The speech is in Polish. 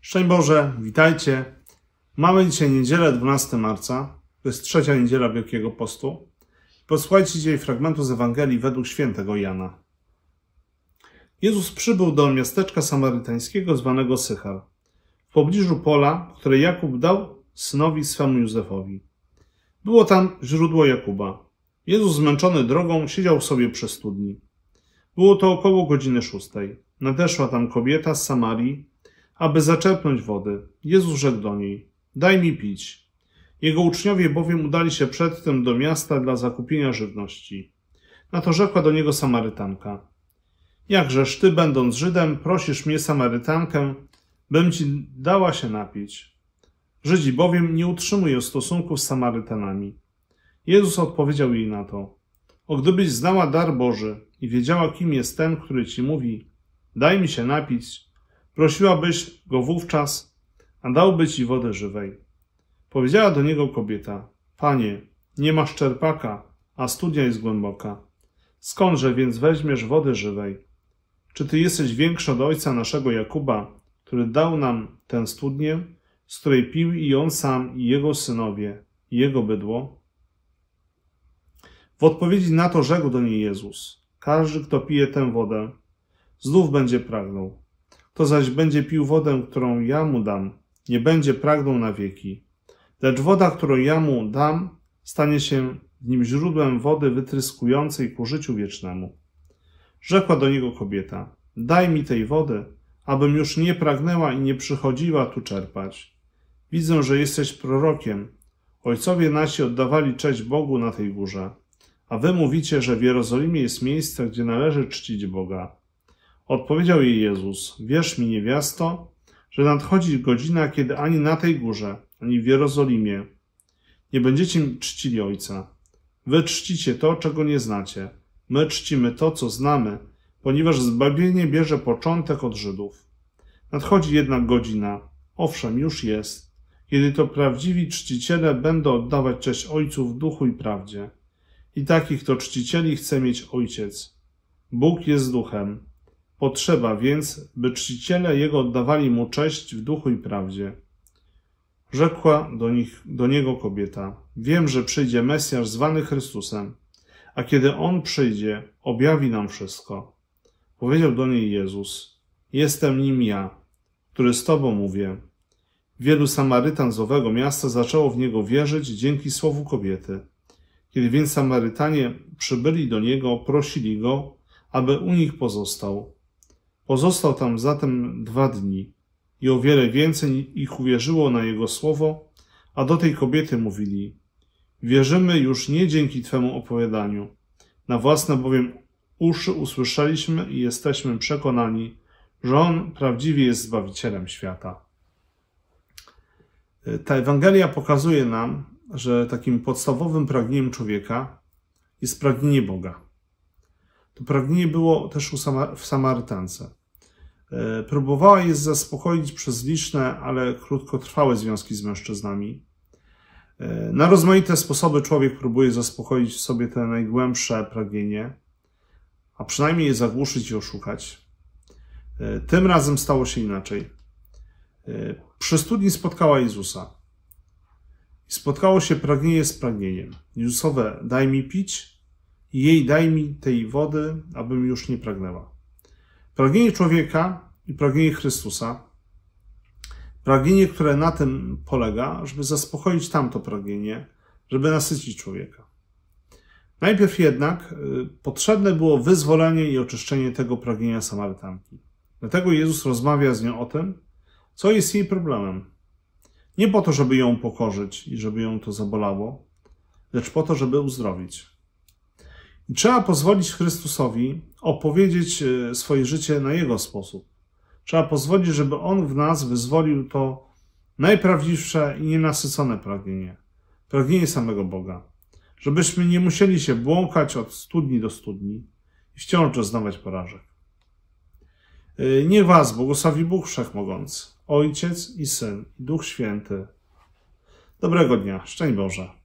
Szczęść Boże, witajcie. Mamy dzisiaj niedzielę 12 marca, to jest trzecia niedziela Wielkiego Postu. Posłuchajcie dzisiaj fragmentu z Ewangelii według świętego Jana. Jezus przybył do miasteczka samarytańskiego zwanego Sychar, w pobliżu pola, które Jakub dał synowi swemu Józefowi. Było tam źródło Jakuba. Jezus zmęczony drogą siedział sobie przy studni. Było to około godziny szóstej. Nadeszła tam kobieta z Samarii, aby zaczerpnąć wody. Jezus rzekł do niej: Daj mi pić. Jego uczniowie bowiem udali się przedtem do miasta dla zakupienia żywności. Na to rzekła do niego Samarytanka: Jakżeż ty, będąc Żydem, prosisz mnie, Samarytankę, bym ci dała się napić? Żydzi bowiem nie utrzymują stosunków z Samarytanami. Jezus odpowiedział jej na to: O gdybyś znała dar Boży i wiedziała, kim jest ten, który ci mówi: Daj mi się napić, Prosiłabyś go wówczas, a dałby ci wodę żywej. Powiedziała do niego kobieta, Panie, nie masz czerpaka, a studnia jest głęboka. Skądże więc weźmiesz wody żywej? Czy ty jesteś większy od ojca naszego Jakuba, który dał nam tę studnię, z której pił i on sam, i jego synowie, i jego bydło? W odpowiedzi na to rzekł do niej Jezus: Każdy, kto pije tę wodę, znów będzie pragnął, kto zaś będzie pił wodę, którą ja mu dam, nie będzie pragnął na wieki. Lecz woda, którą ja mu dam, stanie się w nim źródłem wody wytryskującej ku życiu wiecznemu. Rzekła do niego kobieta: Daj mi tej wody, abym już nie pragnęła i nie przychodziła tu czerpać. Widzę, że jesteś prorokiem. Ojcowie nasi oddawali cześć Bogu na tej górze, a wy mówicie, że w Jerozolimie jest miejsce, gdzie należy czcić Boga. Odpowiedział jej Jezus: Wierz mi, niewiasto, że nadchodzi godzina, kiedy ani na tej górze, ani w Jerozolimie nie będziecie czcili Ojca. Wy czcicie to, czego nie znacie. My czcimy to, co znamy, ponieważ zbawienie bierze początek od Żydów. Nadchodzi jednak godzina, owszem, już jest, kiedy to prawdziwi czciciele będą oddawać cześć Ojcu w duchu i prawdzie. I takich to czcicieli chce mieć Ojciec. Bóg jest duchem Potrzeba więc, by czciciele jego oddawali mu cześć w duchu i prawdzie. Rzekła do, nich, do niego kobieta: Wiem, że przyjdzie Mesjasz zwany Chrystusem, a kiedy on przyjdzie, objawi nam wszystko. Powiedział do niej Jezus: Jestem nim ja, który z tobą mówię. Wielu Samarytan z owego miasta zaczęło w niego wierzyć dzięki słowu kobiety. Kiedy więc Samarytanie przybyli do niego, prosili go, aby u nich pozostał. Pozostał tam zatem dwa dni i o wiele więcej ich uwierzyło na jego słowo, a do tej kobiety mówili: Wierzymy już nie dzięki Twemu opowiadaniu. Na własne bowiem uszy usłyszeliśmy i jesteśmy przekonani, że On prawdziwie jest Zbawicielem świata. Ta Ewangelia pokazuje nam, że takim podstawowym pragnieniem człowieka jest pragnienie Boga. To pragnienie było też w Samarytance. E, próbowała je zaspokoić przez liczne, ale krótkotrwałe związki z mężczyznami. E, na rozmaite sposoby człowiek próbuje zaspokoić w sobie te najgłębsze pragnienie, a przynajmniej je zagłuszyć i oszukać. E, tym razem stało się inaczej. Przy studni spotkała Jezusa. spotkało się pragnienie z pragnieniem. Jezusowe, daj mi pić, i jej daj mi tej wody, abym już nie pragnęła. Pragnienie człowieka i pragnienie Chrystusa, pragnienie, które na tym polega, żeby zaspokoić tamto pragnienie, żeby nasycić człowieka. Najpierw jednak y, potrzebne było wyzwolenie i oczyszczenie tego pragnienia Samarytanki. Dlatego Jezus rozmawia z nią o tym, co jest jej problemem. Nie po to, żeby ją pokorzyć i żeby ją to zabolało, lecz po to, żeby uzdrowić. Trzeba pozwolić Chrystusowi opowiedzieć e, swoje życie na Jego sposób. Trzeba pozwolić, żeby On w nas wyzwolił to najprawdziwsze i nienasycone pragnienie, pragnienie samego Boga. Żebyśmy nie musieli się błąkać od studni do studni i wciąż doznawać porażek. E, nie was błogosławi Bóg Wszechmogący, Ojciec i Syn i Duch Święty. Dobrego dnia, szczęść Boże.